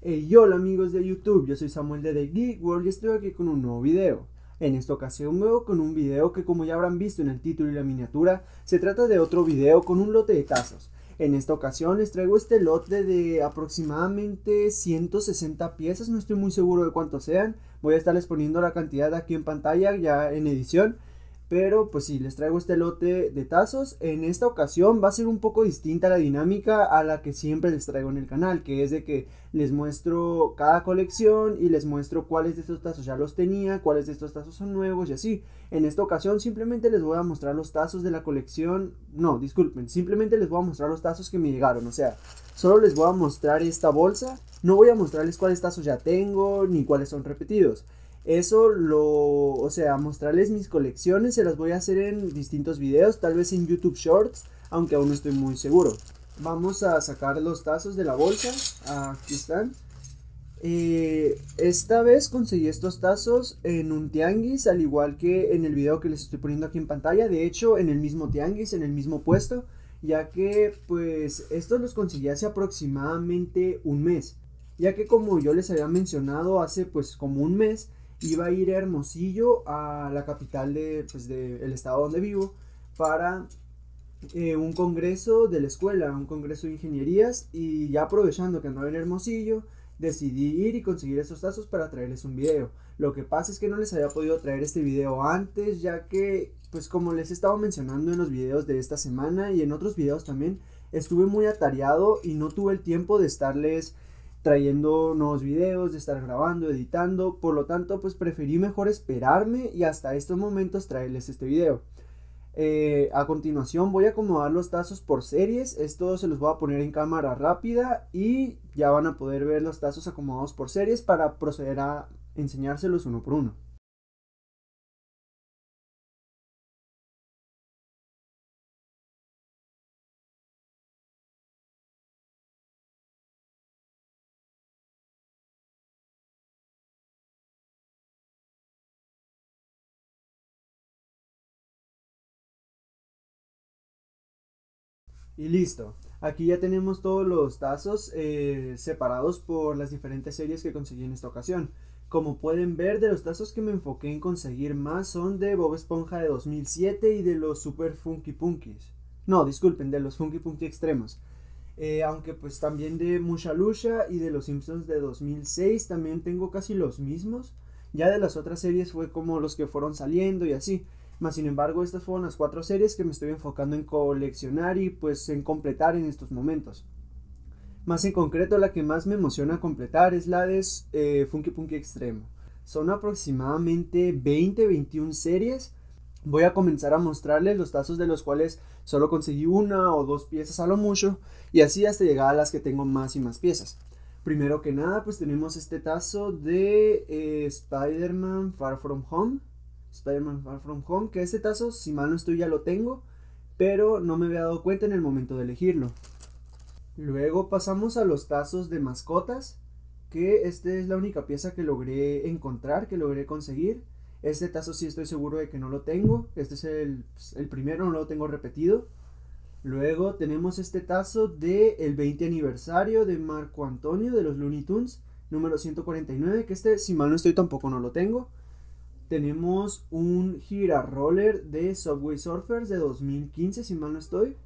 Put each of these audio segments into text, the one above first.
Hey, hola amigos de YouTube, yo soy Samuel de The Geek World y estoy aquí con un nuevo video. En esta ocasión veo con un video que como ya habrán visto en el título y la miniatura, se trata de otro video con un lote de tazos. En esta ocasión les traigo este lote de aproximadamente 160 piezas, no estoy muy seguro de cuántos sean, voy a estarles poniendo la cantidad aquí en pantalla ya en edición pero pues si les traigo este lote de tazos. En esta ocasión va a ser un poco distinta la dinámica a la que siempre les traigo en el canal, que es de que les muestro cada colección y les muestro cuáles de estos tazos ya los tenía, cuáles de estos tazos son nuevos y así. En esta ocasión simplemente les voy a mostrar los tazos de la colección, no, disculpen, simplemente les voy a mostrar los tazos que me llegaron, o sea, solo les voy a mostrar esta bolsa. No voy a mostrarles cuáles tazos ya tengo ni cuáles son repetidos. Eso lo, o sea, mostrarles mis colecciones, se las voy a hacer en distintos videos, tal vez en YouTube Shorts, aunque aún no estoy muy seguro. Vamos a sacar los tazos de la bolsa, aquí están. Eh, esta vez conseguí estos tazos en un tianguis, al igual que en el video que les estoy poniendo aquí en pantalla. De hecho, en el mismo tianguis, en el mismo puesto, ya que pues estos los conseguí hace aproximadamente un mes. Ya que como yo les había mencionado hace pues como un mes, iba a ir a Hermosillo, a la capital de, pues, de estado donde vivo, para eh, un congreso de la escuela, un congreso de ingenierías, y ya aprovechando que andaba en Hermosillo, decidí ir y conseguir esos tazos para traerles un video. Lo que pasa es que no les había podido traer este video antes, ya que, pues como les he estado mencionando en los videos de esta semana y en otros videos también, estuve muy atareado y no tuve el tiempo de estarles trayendo nuevos videos, de estar grabando, editando, por lo tanto pues preferí mejor esperarme y hasta estos momentos traerles este video. Eh, a continuación voy a acomodar los tazos por series, esto se los voy a poner en cámara rápida y ya van a poder ver los tazos acomodados por series para proceder a enseñárselos uno por uno. Y listo. Aquí ya tenemos todos los tazos eh, separados por las diferentes series que conseguí en esta ocasión. Como pueden ver, de los tazos que me enfoqué en conseguir más son de Bob Esponja de 2007 y de los Super Funky Punkies. No, disculpen, de los Funky Punky Extremos. Eh, aunque pues también de Mucha Lucha y de los Simpsons de 2006 también tengo casi los mismos. Ya de las otras series fue como los que fueron saliendo y así. Más sin embargo, estas fueron las cuatro series que me estoy enfocando en coleccionar y pues en completar en estos momentos. Más en concreto, la que más me emociona completar es la de eh, Funky Punky Extremo. Son aproximadamente 20-21 series. Voy a comenzar a mostrarles los tazos de los cuales solo conseguí una o dos piezas a lo mucho y así hasta llegar a las que tengo más y más piezas. Primero que nada, pues tenemos este tazo de eh, Spider-Man Far From Home. Spider-Man From Home, que este tazo, si mal no estoy, ya lo tengo, pero no me había dado cuenta en el momento de elegirlo. Luego pasamos a los tazos de mascotas, que esta es la única pieza que logré encontrar, que logré conseguir. Este tazo sí estoy seguro de que no lo tengo, este es el, el primero, no lo tengo repetido. Luego tenemos este tazo del el 20 aniversario de Marco Antonio de los Looney Tunes, número 149, que este, si mal no estoy, tampoco no lo tengo. Tenemos un gira roller de Subway Surfers de 2015, si mal no estoy.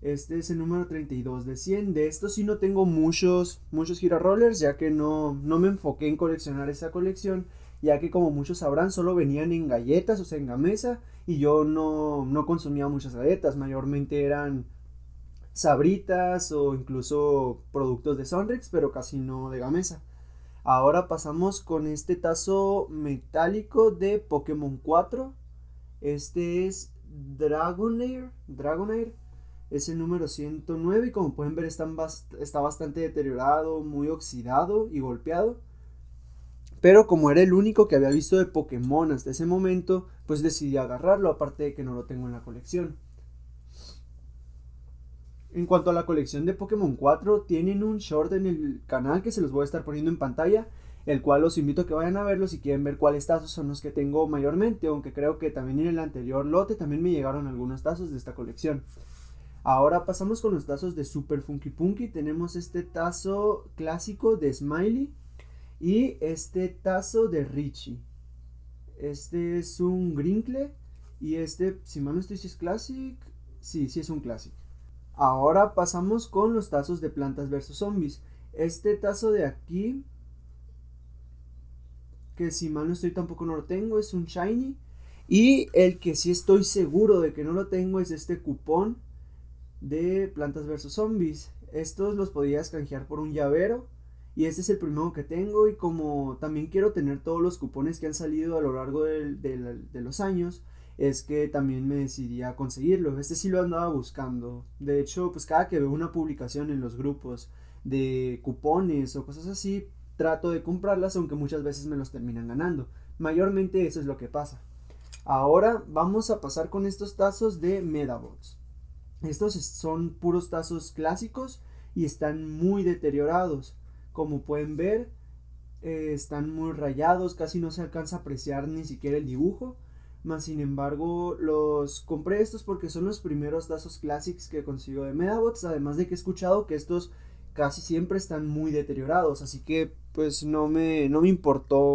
Este es el número 32 de 100. De estos sí no tengo muchos, muchos gira rollers, ya que no, no me enfoqué en coleccionar esa colección, ya que como muchos sabrán, solo venían en galletas, o sea, en gamesa, y yo no, no consumía muchas galletas, mayormente eran sabritas o incluso productos de Sonrix, pero casi no de gamesa. Ahora pasamos con este tazo metálico de Pokémon 4. Este es Dragonair. Dragonair es el número 109 y como pueden ver está, está bastante deteriorado, muy oxidado y golpeado. Pero como era el único que había visto de Pokémon hasta ese momento, pues decidí agarrarlo, aparte de que no lo tengo en la colección. En cuanto a la colección de Pokémon 4, tienen un short en el canal que se los voy a estar poniendo en pantalla, el cual los invito a que vayan a verlo si quieren ver cuáles tazos son los que tengo mayormente, aunque creo que también en el anterior lote también me llegaron algunos tazos de esta colección. Ahora pasamos con los tazos de Super Funky Punky, tenemos este tazo clásico de Smiley y este tazo de Richie. Este es un Grinkle y este, si mal no estoy, si es Classic, sí, sí es un clásico Ahora pasamos con los tazos de plantas versus zombies. Este tazo de aquí, que si mal no estoy tampoco no lo tengo, es un shiny. Y el que sí estoy seguro de que no lo tengo es este cupón de plantas versus zombies. Estos los podías canjear por un llavero. Y este es el primero que tengo. Y como también quiero tener todos los cupones que han salido a lo largo de los años, es que también me decidí a conseguirlo. Este sí lo andaba buscando. De hecho, pues cada que veo una publicación en los grupos de cupones o cosas así, trato de comprarlas, aunque muchas veces me los terminan ganando. Mayormente eso es lo que pasa. Ahora vamos a pasar con estos tazos de Medabots. Estos son puros tazos clásicos y están muy deteriorados. Como pueden ver, eh, están muy rayados, casi no se alcanza a apreciar ni siquiera el dibujo sin embargo, los compré estos porque son los primeros tazos clásicos que consigo de Medabots. Además de que he escuchado que estos casi siempre están muy deteriorados. Así que pues no me, no me importó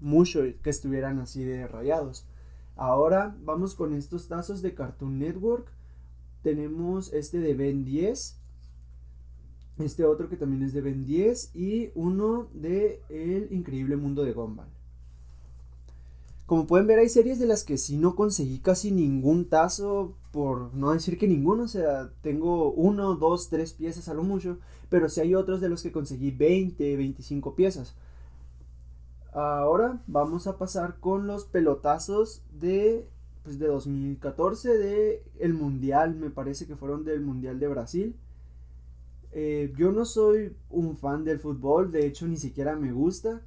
mucho que estuvieran así de rayados. Ahora vamos con estos tazos de Cartoon Network. Tenemos este de Ben 10. Este otro que también es de Ben 10. Y uno de El Increíble Mundo de Gumball. Como pueden ver, hay series de las que sí no conseguí casi ningún tazo, por no decir que ninguno, o sea, tengo uno, dos, tres piezas a lo mucho, pero sí hay otros de los que conseguí 20, 25 piezas. Ahora vamos a pasar con los pelotazos de, pues, de 2014, de el Mundial, me parece que fueron del Mundial de Brasil. Eh, yo no soy un fan del fútbol, de hecho ni siquiera me gusta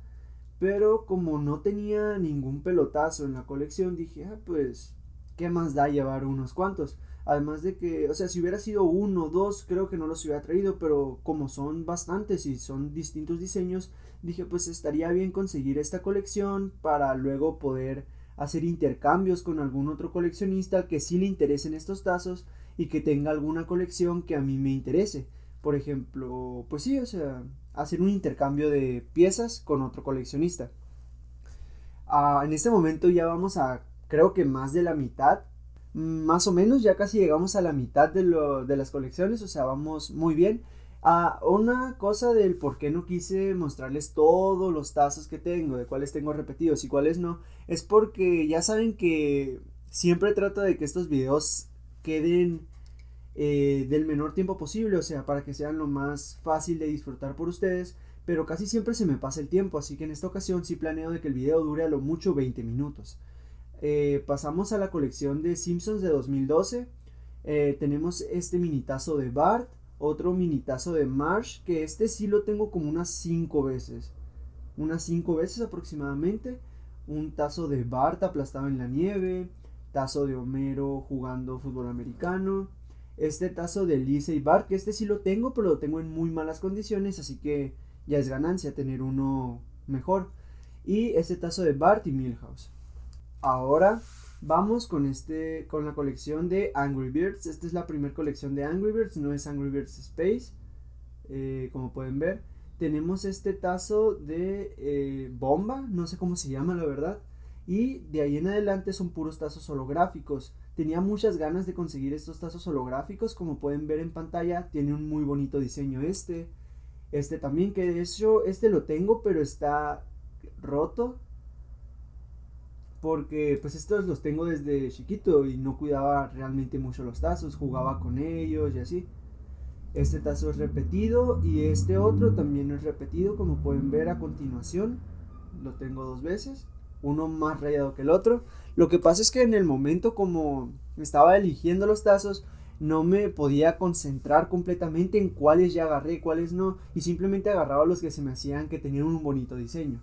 pero como no tenía ningún pelotazo en la colección, dije, ah, pues, ¿qué más da llevar unos cuantos? Además de que, o sea, si hubiera sido uno o dos, creo que no los hubiera traído, pero como son bastantes y son distintos diseños, dije, pues estaría bien conseguir esta colección para luego poder hacer intercambios con algún otro coleccionista que sí le interesen estos tazos y que tenga alguna colección que a mí me interese por ejemplo, pues sí, o sea, hacer un intercambio de piezas con otro coleccionista. Ah, en este momento ya vamos a, creo que más de la mitad, más o menos, ya casi llegamos a la mitad de, las colecciones, o sea, vamos muy bien. Ah, una cosa del por qué no quise mostrarles todos los tazos que tengo, de cuáles tengo repetidos y cuáles no, es porque ya saben que siempre trato de que estos videos queden eh, del menor tiempo posible, o sea, para que sean lo más fácil de disfrutar por ustedes, pero casi siempre se me pasa el tiempo, así que en esta ocasión sí planeo de que el video dure a lo mucho 20 minutos. Eh, pasamos a la colección de Simpsons de 2012. Eh, tenemos este minitazo de Bart, otro minitazo de Marsh, que este sí lo tengo como unas 5 veces. Unas 5 veces aproximadamente. Un tazo de Bart aplastado en la nieve, tazo de Homero jugando fútbol americano, este tazo de Lisa y Bart, que este sí lo tengo, pero lo tengo en muy malas condiciones, así que ya es ganancia tener uno mejor. Y este tazo de Bart y Milhouse. Ahora vamos con este con la colección de Angry Birds. Esta es la primera colección de Angry Birds, no es Angry Birds Space, eh, como pueden ver. Tenemos este tazo de eh, bomba, no sé cómo se llama la verdad. Y de ahí en adelante son puros tazos holográficos. Tenía muchas ganas de conseguir estos tazos holográficos, como pueden ver en pantalla, tiene un muy bonito diseño este. Este también, que de hecho, este lo tengo, pero está roto. Porque pues estos los tengo desde chiquito y no cuidaba realmente mucho los tazos, jugaba con ellos y así. Este tazo es repetido y este otro también es repetido, como pueden ver a continuación. Lo tengo dos veces uno más rayado que el otro. Lo que pasa es que en el momento como estaba eligiendo los tazos, no me podía concentrar completamente en cuáles ya agarré, cuáles no, y simplemente agarraba los que se me hacían que tenían un bonito diseño.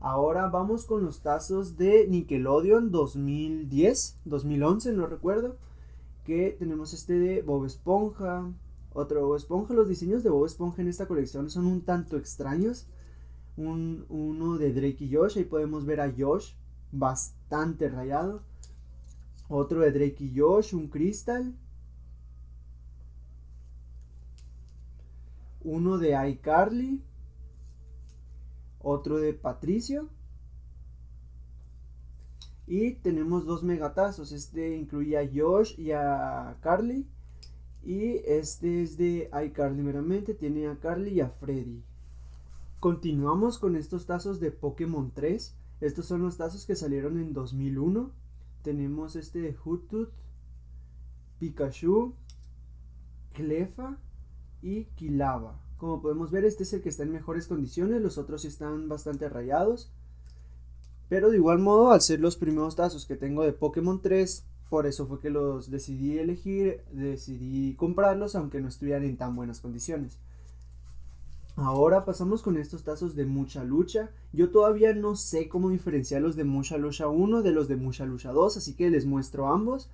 Ahora vamos con los tazos de Nickelodeon 2010, 2011, no recuerdo, que tenemos este de Bob Esponja, otro Bob Esponja, los diseños de Bob Esponja en esta colección son un tanto extraños, uno de Drake y Josh. Ahí podemos ver a Josh bastante rayado. Otro de Drake y Josh, un cristal Uno de iCarly. Otro de Patricio. Y tenemos dos megatazos. Este incluye a Josh y a Carly. Y este es de iCarly meramente. Tiene a Carly y a Freddy. Continuamos con estos tazos de Pokémon 3. Estos son los tazos que salieron en 2001. Tenemos este de Hutut, Pikachu, Clefa y Quilava. Como podemos ver, este es el que está en mejores condiciones. Los otros están bastante rayados. Pero de igual modo, al ser los primeros tazos que tengo de Pokémon 3, por eso fue que los decidí elegir, decidí comprarlos, aunque no estuvieran en tan buenas condiciones. Ahora pasamos con estos tazos de mucha lucha. Yo todavía no sé cómo diferenciar los de mucha lucha 1 de los de mucha lucha 2, así que les muestro ambos.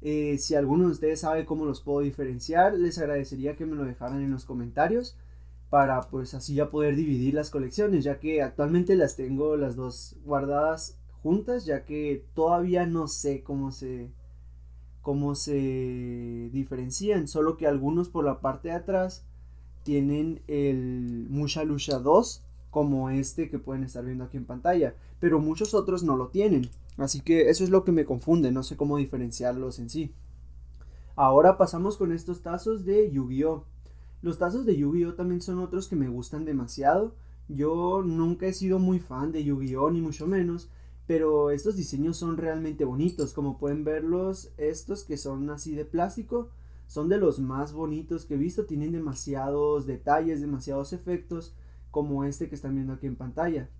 Eh, si alguno de ustedes sabe cómo los puedo diferenciar, les agradecería que me lo dejaran en los comentarios para pues así ya poder dividir las colecciones, ya que actualmente las tengo las dos guardadas juntas, ya que todavía no sé cómo se cómo se diferencian, solo que algunos por la parte de atrás tienen el Mucha Lucha 2 como este que pueden estar viendo aquí en pantalla, pero muchos otros no lo tienen, así que eso es lo que me confunde, no sé cómo diferenciarlos en sí. Ahora pasamos con estos tazos de Yu-Gi-Oh. Los tazos de Yu-Gi-Oh también son otros que me gustan demasiado. Yo nunca he sido muy fan de Yu-Gi-Oh ni mucho menos, pero estos diseños son realmente bonitos, como pueden verlos, estos que son así de plástico, son de los más bonitos que he visto, tienen demasiados detalles, demasiados efectos como este que están viendo aquí en pantalla.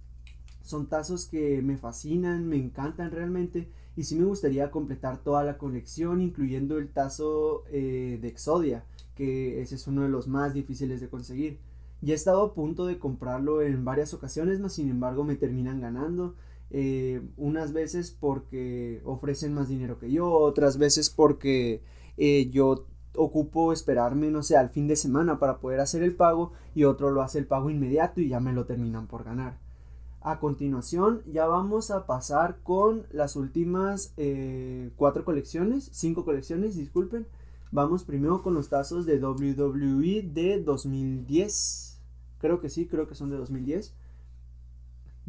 Son tazos que me fascinan, me encantan realmente y sí me gustaría completar toda la colección incluyendo el tazo eh, de Exodia, que ese es uno de los más difíciles de conseguir. Ya he estado a punto de comprarlo en varias ocasiones, más sin embargo me terminan ganando. Eh, unas veces porque ofrecen más dinero que yo, otras veces porque eh, yo ocupo esperarme, no sé, al fin de semana para poder hacer el pago y otro lo hace el pago inmediato y ya me lo terminan por ganar. A continuación ya vamos a pasar con las últimas eh, cuatro colecciones, cinco colecciones, disculpen. Vamos primero con los tazos de WWE de 2010. Creo que sí, creo que son de 2010.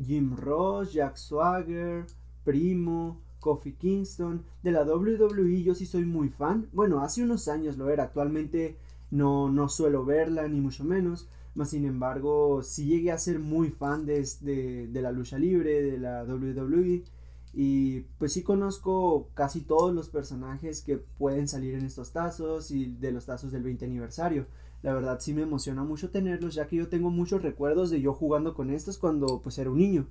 Jim Ross, Jack Swagger, Primo, Kofi Kingston. De la WWE yo sí soy muy fan. Bueno, hace unos años lo era. Actualmente no, no suelo verla, ni mucho menos. Mas sin embargo, sí llegué a ser muy fan de, la lucha libre, de la WWE. Y pues sí conozco casi todos los personajes que pueden salir en estos tazos y de los tazos del 20 aniversario. La verdad sí me emociona mucho tenerlos ya que yo tengo muchos recuerdos de yo jugando con estos cuando pues era un niño.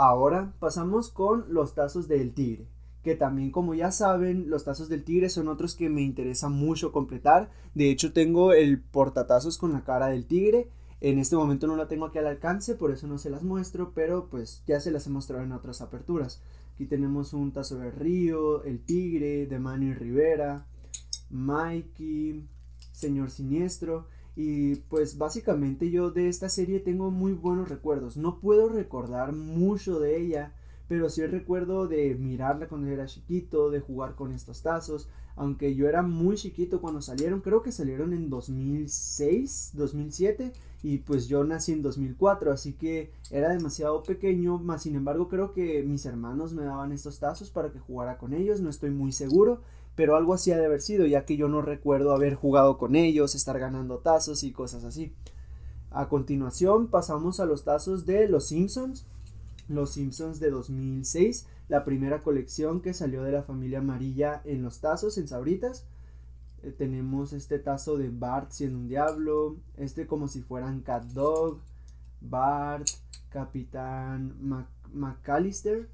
Ahora pasamos con los tazos del tigre, que también como ya saben, los tazos del tigre son otros que me interesa mucho completar. De hecho tengo el portatazos con la cara del tigre. En este momento no la tengo aquí al alcance, por eso no se las muestro, pero pues ya se las he mostrado en otras aperturas. Aquí tenemos un tazo del Río, El Tigre, de Manny Rivera, Mikey, Señor Siniestro. Y pues básicamente yo de esta serie tengo muy buenos recuerdos. No puedo recordar mucho de ella, pero sí recuerdo de mirarla cuando era chiquito, de jugar con estos tazos. Aunque yo era muy chiquito cuando salieron, creo que salieron en 2006, 2007, y pues yo nací en 2004, así que era demasiado pequeño, más sin embargo creo que mis hermanos me daban estos tazos para que jugara con ellos, no estoy muy seguro, pero algo así ha de haber sido, ya que yo no recuerdo haber jugado con ellos, estar ganando tazos y cosas así. A continuación pasamos a los tazos de Los Simpsons, Los Simpsons de 2006, la primera colección que salió de la familia amarilla en los tazos, en sabritas. Eh, tenemos este tazo de Bart siendo un diablo, este como si fueran Cat Dog, Bart, Capitán McAllister,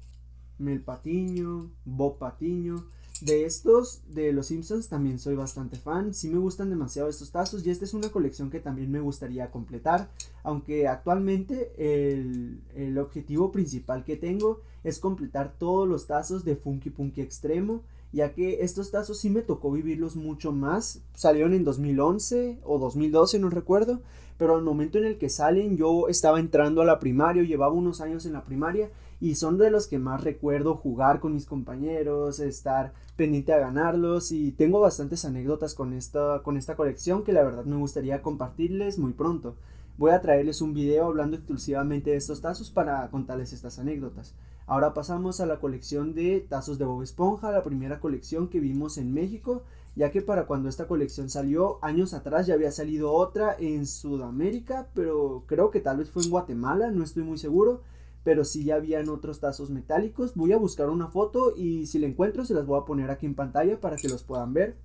Mel Patiño, Bob Patiño, de estos, de los Simpsons, también soy bastante fan. Sí me gustan demasiado estos tazos y esta es una colección que también me gustaría completar. Aunque actualmente el, el objetivo principal que tengo es completar todos los tazos de Funky Punky Extremo. Ya que estos tazos sí me tocó vivirlos mucho más. Salieron en 2011 o 2012, no recuerdo. Pero al momento en el que salen yo estaba entrando a la primaria, llevaba unos años en la primaria y son de los que más recuerdo jugar con mis compañeros, estar pendiente a ganarlos y tengo bastantes anécdotas con esta, con esta colección que la verdad me gustaría compartirles muy pronto. Voy a traerles un video hablando exclusivamente de estos tazos para contarles estas anécdotas. Ahora pasamos a la colección de tazos de Bob Esponja, la primera colección que vimos en México, ya que para cuando esta colección salió años atrás ya había salido otra en Sudamérica, pero creo que tal vez fue en Guatemala, no estoy muy seguro pero si ya habían otros tazos metálicos. Voy a buscar una foto y si la encuentro se las voy a poner aquí en pantalla para que los puedan ver.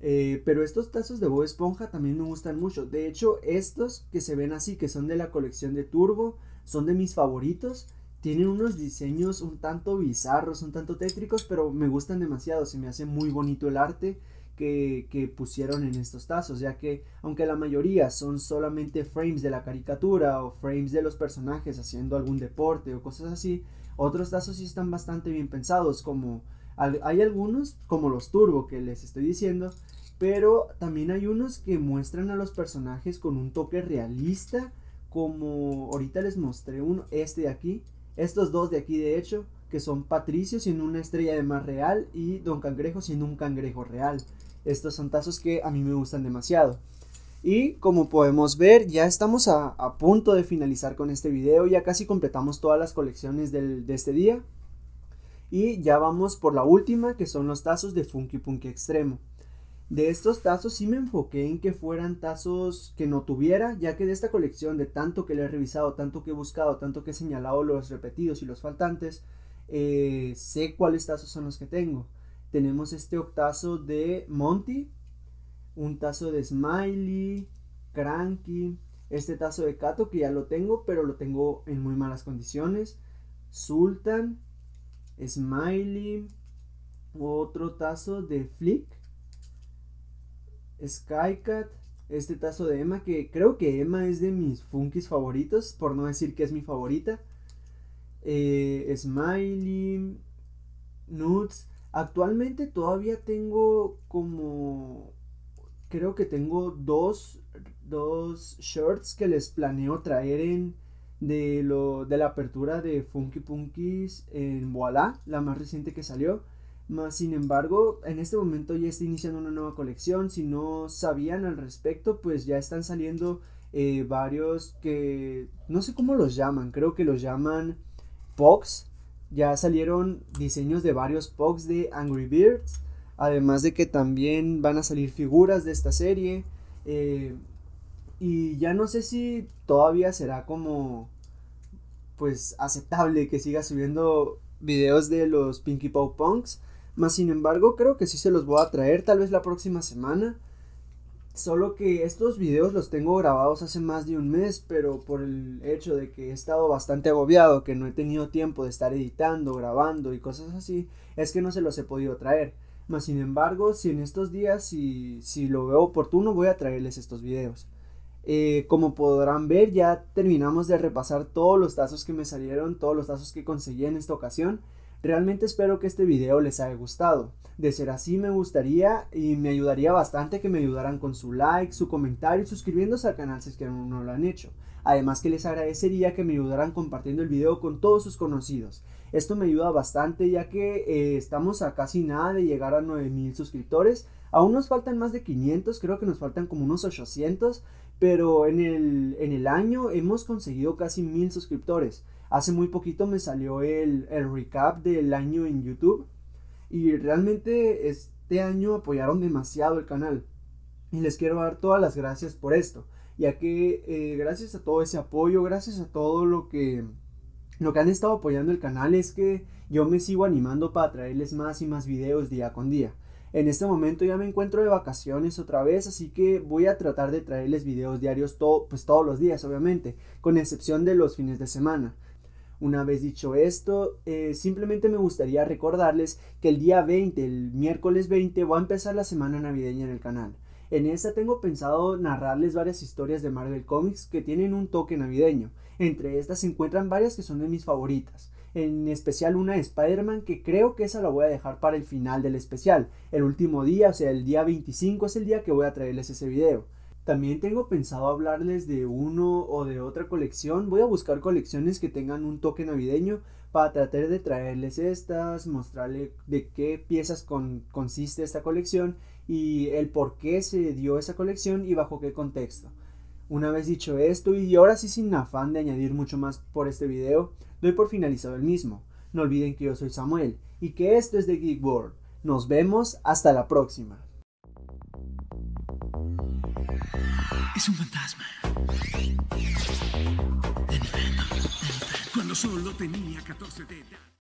Eh, pero estos tazos de Bob Esponja también me gustan mucho. De hecho, estos que se ven así, que son de la colección de Turbo, son de mis favoritos. Tienen unos diseños un tanto bizarros, un tanto tétricos, pero me gustan demasiado. Se me hace muy bonito el arte que, pusieron en estos tazos, ya que aunque la mayoría son solamente frames de la caricatura o frames de los personajes haciendo algún deporte o cosas así, otros tazos sí están bastante bien pensados, como hay algunos, como los turbo que les estoy diciendo, pero también hay unos que muestran a los personajes con un toque realista, como ahorita les mostré uno, este de aquí, estos dos de aquí de hecho, que son Patricio siendo una estrella de mar real y Don Cangrejo sin un cangrejo real. Estos son tazos que a mí me gustan demasiado. Y como podemos ver, ya estamos a, punto de finalizar con este video. Ya casi completamos todas las colecciones del, de este día. Y ya vamos por la última, que son los tazos de Funky Punk Extremo. De estos tazos sí me enfoqué en que fueran tazos que no tuviera, ya que de esta colección, de tanto que le he revisado, tanto que he buscado, tanto que he señalado los repetidos y los faltantes, eh, sé cuáles tazos son los que tengo tenemos este octazo de Monty, un tazo de Smiley, Cranky, este tazo de Kato que ya lo tengo, pero lo tengo en muy malas condiciones, Sultan, Smiley, otro tazo de Flick, Skycat, este tazo de Emma, que creo que Emma es de mis funkies favoritos, por no decir que es mi favorita. Eh, Smiley, Nuts Actualmente todavía tengo como... Creo que tengo dos, shirts que les planeo traer en de, lo, de la apertura de Funky Punkies en Voilà, la más reciente que salió. Más sin embargo, en este momento ya está iniciando una nueva colección. Si no sabían al respecto, pues ya están saliendo eh, varios que no sé cómo los llaman. Creo que los llaman Fox ya salieron diseños de varios Pogs de Angry Birds. Además de que también van a salir figuras de esta serie. Eh, y ya no sé si todavía será como pues aceptable que siga subiendo videos de los Pinky Pop Punks. Más sin embargo, creo que sí se los voy a traer tal vez la próxima semana. Solo que estos videos los tengo grabados hace más de un mes, pero por el hecho de que he estado bastante agobiado, que no he tenido tiempo de estar editando, grabando y cosas así, es que no se los he podido traer. Mas sin embargo, si en estos días, si, si lo veo oportuno, voy a traerles estos videos. Eh, como podrán ver, ya terminamos de repasar todos los tazos que me salieron, todos los tazos que conseguí en esta ocasión. Realmente espero que este video les haya gustado. De ser así me gustaría y me ayudaría bastante que me ayudaran con su like, su comentario y suscribiéndose al canal si es que aún no lo han hecho. Además que les agradecería que me ayudaran compartiendo el video con todos sus conocidos. Esto me ayuda bastante ya que eh, estamos a casi nada de llegar a 9000 suscriptores. Aún nos faltan más de 500, creo que nos faltan como unos 800, pero en el, en el año hemos conseguido casi 1000 suscriptores. Hace muy poquito me salió el, recap del año en YouTube y realmente este año apoyaron demasiado el canal y les quiero dar todas las gracias por esto, ya que eh, gracias a todo ese apoyo, gracias a todo lo que lo que han estado apoyando el canal es que yo me sigo animando para traerles más y más videos día con día. En este momento ya me encuentro de vacaciones otra vez, así que voy a tratar de traerles videos diarios pues todos los días, obviamente, con excepción de los fines de semana. Una vez dicho esto, eh, simplemente me gustaría recordarles que el día 20, el miércoles 20, va a empezar la semana navideña en el canal. En esta tengo pensado narrarles varias historias de Marvel Comics que tienen un toque navideño. Entre estas se encuentran varias que son de mis favoritas, en especial una de Spider-Man que creo que esa la voy a dejar para el final del especial. El último día, o sea, el día 25 es el día que voy a traerles ese video. También tengo pensado hablarles de uno o de otra colección. Voy a buscar colecciones que tengan un toque navideño para tratar de traerles estas, mostrarles de qué piezas consiste esta colección y el por qué se dio esa colección y bajo qué contexto. Una vez dicho esto, y ahora sí sin afán de añadir mucho más por este video, doy por finalizado el mismo. No olviden que yo soy Samuel y que esto es de Geekboard. Nos vemos hasta la próxima. Es un fantasma. De Cuando solo tenía 14 de